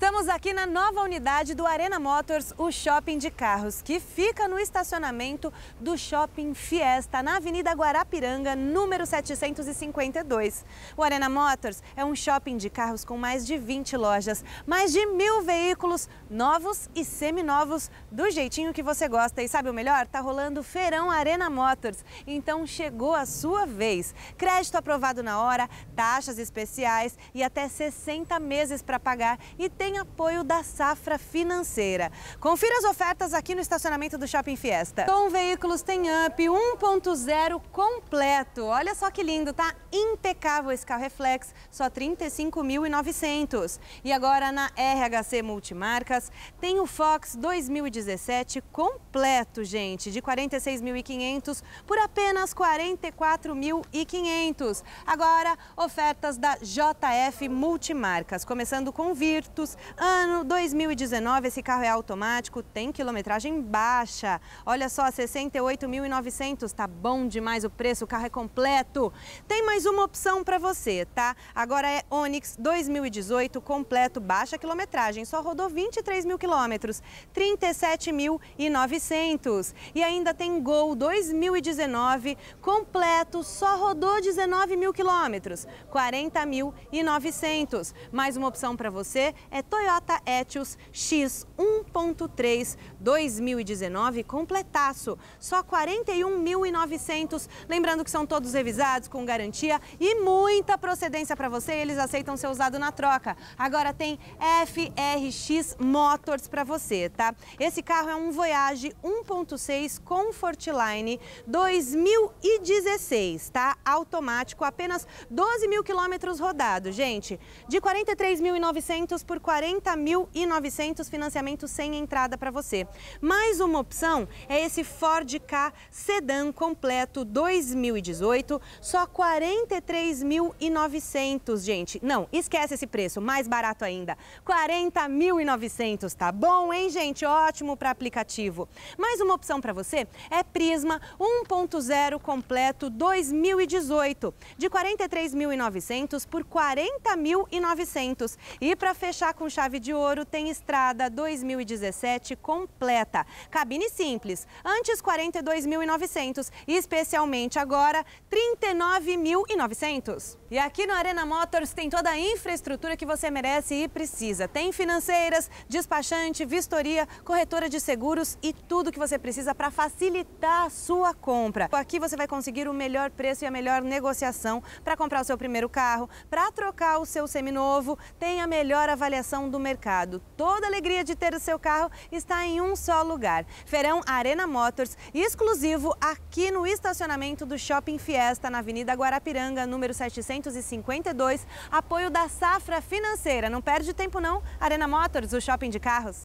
Estamos aqui na nova unidade do Arena Motors, o shopping de carros, que fica no estacionamento do Shopping Fiesta, na Avenida Guarapiranga, número 752. O Arena Motors é um shopping de carros com mais de 20 lojas, mais de mil veículos novos e seminovos, do jeitinho que você gosta. E sabe o melhor? Tá rolando Feirão Arena Motors. Então chegou a sua vez. Crédito aprovado na hora, taxas especiais e até 60 meses para pagar. E tem tem apoio da safra financeira. Confira as ofertas aqui no estacionamento do Shopping Fiesta. Com veículos tem up 1.0 completo. Olha só que lindo, tá? Impecável esse carro reflex, só 35.900. E agora na RHC Multimarcas tem o Fox 2017 completo, gente, de 46.500 por apenas 44.500. Agora, ofertas da JF Multimarcas, começando com Virtus, Ano 2019, esse carro é automático, tem quilometragem baixa. Olha só, 68.900, tá bom demais o preço, o carro é completo. Tem mais uma opção para você, tá? Agora é Onix 2018 completo, baixa quilometragem, só rodou 23 mil quilômetros, 37.900. E ainda tem Gol 2019 completo, só rodou 19 mil quilômetros, 40.900. Mais uma opção para você é Toyota Etios X 1.3 2019 completaço, só 41.900. Lembrando que são todos revisados com garantia e muita procedência para você, eles aceitam ser usado na troca. Agora tem FRX Motors para você, tá? Esse carro é um Voyage 1.6 Comfortline 2016, tá? Automático, apenas 12 mil quilômetros rodados, gente. De 43.900 por 40 40.900 financiamentos sem entrada para você. Mais uma opção é esse Ford K Sedan completo 2018, só 43.900, gente. Não, esquece esse preço, mais barato ainda. 40.900, tá bom, hein, gente? Ótimo para aplicativo. Mais uma opção para você é Prisma 1.0 completo 2018, de 43.900 por 40.900. E para fechar com com chave de ouro tem Estrada 2017 completa. Cabine simples, antes 42.900 e especialmente agora 39.900. E aqui no Arena Motors tem toda a infraestrutura que você merece e precisa. Tem financeiras, despachante, vistoria, corretora de seguros e tudo que você precisa para facilitar a sua compra. Aqui você vai conseguir o melhor preço e a melhor negociação para comprar o seu primeiro carro, para trocar o seu seminovo, tem a melhor avaliação do mercado. Toda a alegria de ter o seu carro está em um só lugar. Ferão Arena Motors, exclusivo aqui no estacionamento do Shopping Fiesta, na Avenida Guarapiranga, número 752. Apoio da Safra Financeira. Não perde tempo não. Arena Motors, o shopping de carros.